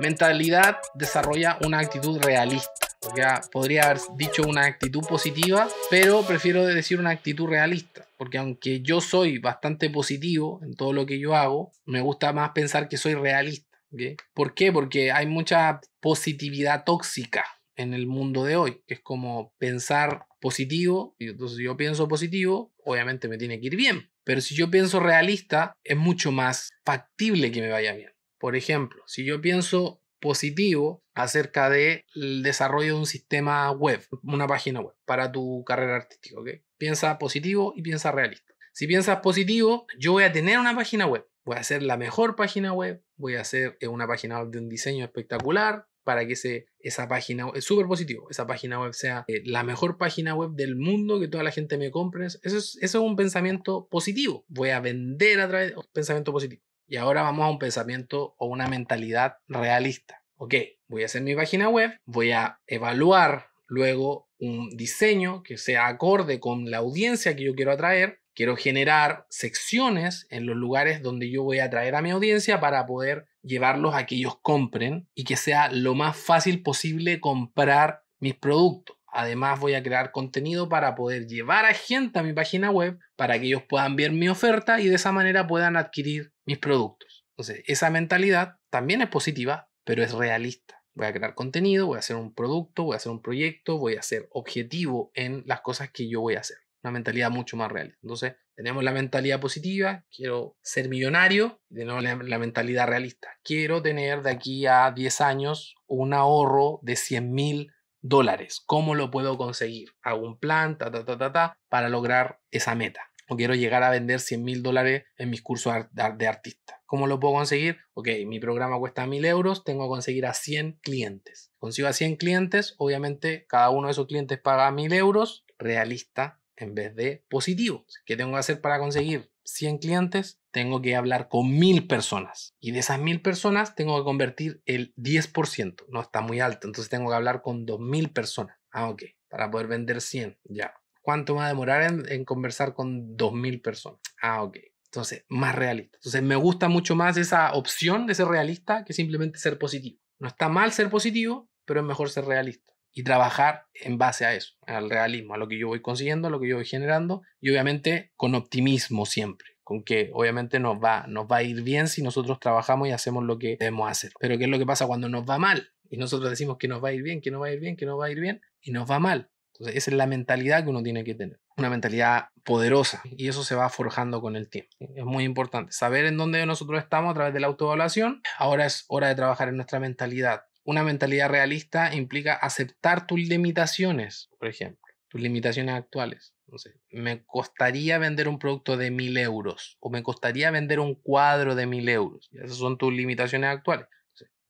Mentalidad desarrolla una actitud realista. Ya podría haber dicho una actitud positiva, pero prefiero decir una actitud realista, porque aunque yo soy bastante positivo en todo lo que yo hago, me gusta más pensar que soy realista. ¿Por qué? Porque hay mucha positividad tóxica en el mundo de hoy, es como pensar positivo, y entonces yo pienso positivo, obviamente me tiene que ir bien, pero si yo pienso realista, es mucho más factible que me vaya bien. Por ejemplo, si yo pienso positivo acerca del desarrollo de un sistema web, una página web para tu carrera artística, ¿ok? Piensa positivo y piensa realista. Si piensas positivo, yo voy a tener una página web, voy a hacer la mejor página web, voy a hacer eh, una página web de un diseño espectacular para que esa página web, es súper positivo, esa página web sea eh, la mejor página web del mundo, que toda la gente me compre. Eso eso es un pensamiento positivo. Voy a vender a través de un pensamiento positivo. Y ahora vamos a un pensamiento o una mentalidad realista. Ok, voy a hacer mi página web, voy a evaluar luego un diseño que sea acorde con la audiencia que yo quiero atraer. Quiero generar secciones en los lugares donde yo voy a atraer a mi audiencia para poder llevarlos a que ellos compren y que sea lo más fácil posible comprar mis productos. Además voy a crear contenido para poder llevar a gente a mi página web para que ellos puedan ver mi oferta y de esa manera puedan adquirir mis productos. Entonces, esa mentalidad también es positiva, pero es realista. Voy a crear contenido, voy a hacer un producto, voy a hacer un proyecto, voy a ser objetivo en las cosas que yo voy a hacer. Una mentalidad mucho más real. Entonces, tenemos la mentalidad positiva, quiero ser millonario, y tenemos la, mentalidad realista. Quiero tener de aquí a 10 años un ahorro de 100 mil dólares. ¿Cómo lo puedo conseguir? Hago un plan, ta, ta, ta, ta, para lograr esa meta. O quiero llegar a vender 100 mil dólares en mis cursos de artista. ¿Cómo lo puedo conseguir? Ok, mi programa cuesta 1000 euros, tengo que conseguir a 100 clientes. Consigo a 100 clientes, obviamente cada uno de esos clientes paga 1000 euros, realista en vez de positivo. ¿Qué tengo que hacer para conseguir 100 clientes? tengo que hablar con mil personas y de esas mil personas tengo que convertir el 10%, no está muy alto, entonces tengo que hablar con dos mil personas. Ah, ok, para poder vender 100, ya. ¿Cuánto va a demorar en, en conversar con dos mil personas? Ah, ok. Entonces, más realista. Entonces, me gusta mucho más esa opción de ser realista que simplemente ser positivo. No está mal ser positivo, pero es mejor ser realista y trabajar en base a eso, al realismo, a lo que yo voy consiguiendo, a lo que yo voy generando y obviamente con optimismo siempre con que obviamente nos va, nos va a ir bien si nosotros trabajamos y hacemos lo que debemos hacer. Pero ¿qué es lo que pasa cuando nos va mal? Y nosotros decimos que nos va a ir bien, que nos va a ir bien, que nos va a ir bien, y nos va mal. Entonces, esa es la mentalidad que uno tiene que tener, una mentalidad poderosa, y eso se va forjando con el tiempo. Es muy importante saber en dónde nosotros estamos a través de la autoevaluación. Ahora es hora de trabajar en nuestra mentalidad. Una mentalidad realista implica aceptar tus limitaciones, por ejemplo tus limitaciones actuales. me costaría vender un producto de mil euros o me costaría vender un cuadro de mil euros. Esas son tus limitaciones actuales.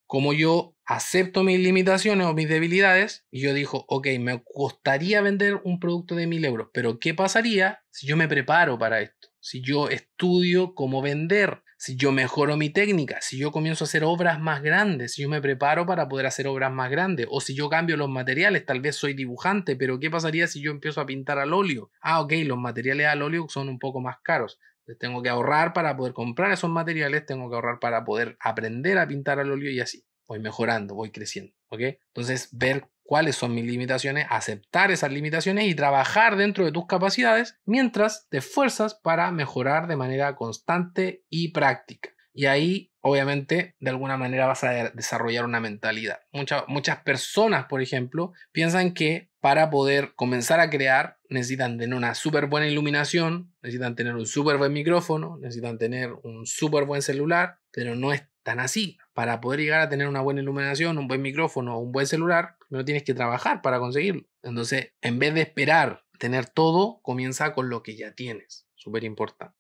como yo acepto mis limitaciones o mis debilidades, y yo digo, ok, me costaría vender un producto de mil euros, pero ¿qué pasaría si yo me preparo para esto? Si yo estudio cómo vender, si yo mejoro mi técnica, si yo comienzo a hacer obras más grandes, si yo me preparo para poder hacer obras más grandes, o si yo cambio los materiales, tal vez soy dibujante, pero ¿qué pasaría si yo empiezo a pintar al óleo? Ah, ok, los materiales al óleo son un poco más caros. Entonces tengo que ahorrar para poder comprar esos materiales, tengo que ahorrar para poder aprender a pintar al óleo y así. Voy mejorando, voy creciendo, ¿ok? Entonces, ver cuáles son mis limitaciones, aceptar esas limitaciones y trabajar dentro de tus capacidades mientras te esfuerzas para mejorar de manera constante y práctica. Y ahí, obviamente, de alguna manera vas a desarrollar una mentalidad. muchas personas, por ejemplo, piensan que para poder comenzar a crear necesitan tener una súper buena iluminación, necesitan tener un súper buen micrófono, necesitan tener un súper buen celular, pero no es Tan así, para poder llegar a tener una buena iluminación, un buen micrófono o un buen celular, no tienes que trabajar para conseguirlo. Entonces, en vez de esperar tener todo, comienza con lo que ya tienes. Súper importante.